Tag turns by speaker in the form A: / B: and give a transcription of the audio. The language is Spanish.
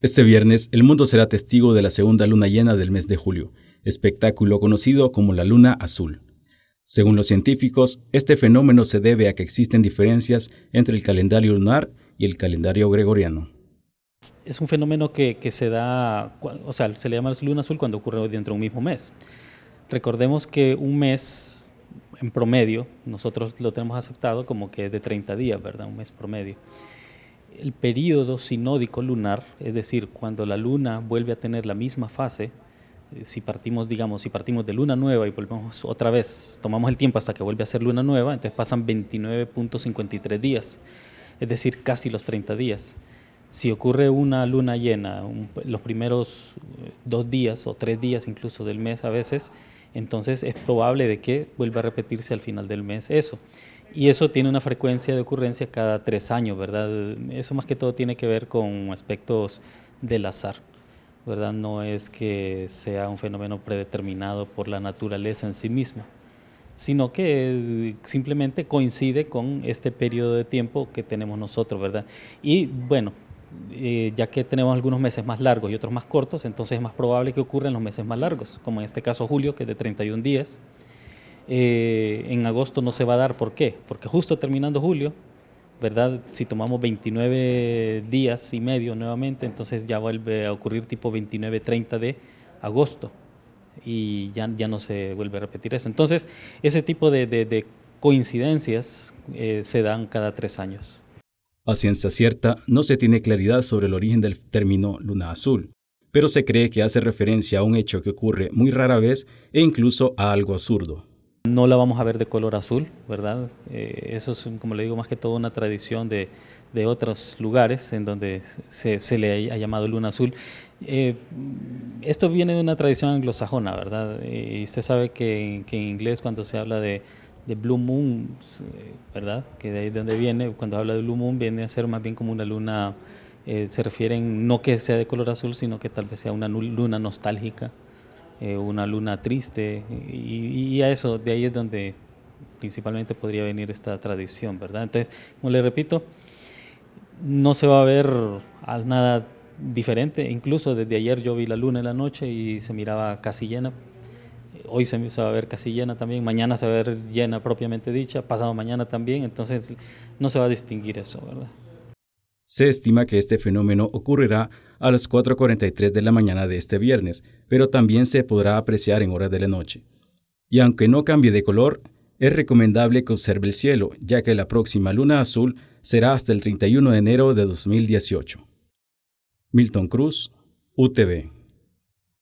A: Este viernes, el mundo será testigo de la segunda luna llena del mes de julio, espectáculo conocido como la luna azul. Según los científicos, este fenómeno se debe a que existen diferencias entre el calendario lunar y el calendario gregoriano.
B: Es un fenómeno que, se da, o sea, se le llama luna azul cuando ocurre dentro de un mismo mes. Recordemos que un mes en promedio, nosotros lo tenemos aceptado como que es de 30 días, ¿verdad? Un mes promedio el periodo sinódico lunar, es decir, cuando la luna vuelve a tener la misma fase, eh, si partimos, digamos, si partimos de luna nueva y volvemos otra vez, tomamos el tiempo hasta que vuelve a ser luna nueva, entonces pasan 29.53 días, es decir, casi los 30 días. Si ocurre una luna llena, los primeros eh, dos días o tres días incluso del mes a veces, entonces es probable de que vuelva a repetirse al final del mes eso. Y eso tiene una frecuencia de ocurrencia cada tres años, ¿verdad? Eso más que todo tiene que ver con aspectos del azar, ¿verdad? No es que sea un fenómeno predeterminado por la naturaleza en sí misma, sino que simplemente coincide con este periodo de tiempo que tenemos nosotros, ¿verdad? Y bueno, eh, ya que tenemos algunos meses más largos y otros más cortos, entonces es más probable que ocurra los meses más largos, como en este caso julio, que es de 31 días eh, en agosto no se va a dar. ¿Por qué? Porque justo terminando julio, ¿verdad? Si tomamos 29 días y medio nuevamente, entonces ya vuelve a ocurrir tipo 29, 30 de agosto y ya, ya no se vuelve a repetir eso. Entonces, ese tipo de, coincidencias eh, se dan cada tres años.
A: A ciencia cierta, no se tiene claridad sobre el origen del término luna azul, pero se cree que hace referencia a un hecho que ocurre muy rara vez e
B: incluso a algo absurdo, no la vamos a ver de color azul, ¿verdad? Eh, eso es, como le digo, más que todo una tradición de, otros lugares en donde se, le ha llamado luna azul. Eh, esto viene de una tradición anglosajona, ¿verdad? Eh, y usted sabe que, en inglés cuando se habla de, Blue Moon, ¿verdad? Que de ahí de donde viene, cuando habla de Blue Moon viene a ser más bien como una luna, se refieren no que sea de color azul, sino que tal vez sea una luna nostálgica, eh, una luna triste, y, a eso, de ahí es donde principalmente podría venir esta tradición, ¿verdad? Entonces, como le repito, no se va a ver nada diferente, incluso desde ayer yo vi la luna en la noche y se miraba casi llena, hoy se, se, va a ver casi llena también, mañana se va a ver llena propiamente dicha, pasado mañana también, entonces no se va a distinguir eso, ¿verdad?
A: Se estima que este fenómeno ocurrirá a las 4.43 de la mañana de este viernes, pero también se podrá apreciar en horas de la noche. Y aunque no cambie de color, es recomendable que observe el cielo, ya que la próxima luna azul será hasta el 31 de enero de 2018. Milton Cruz, UTV.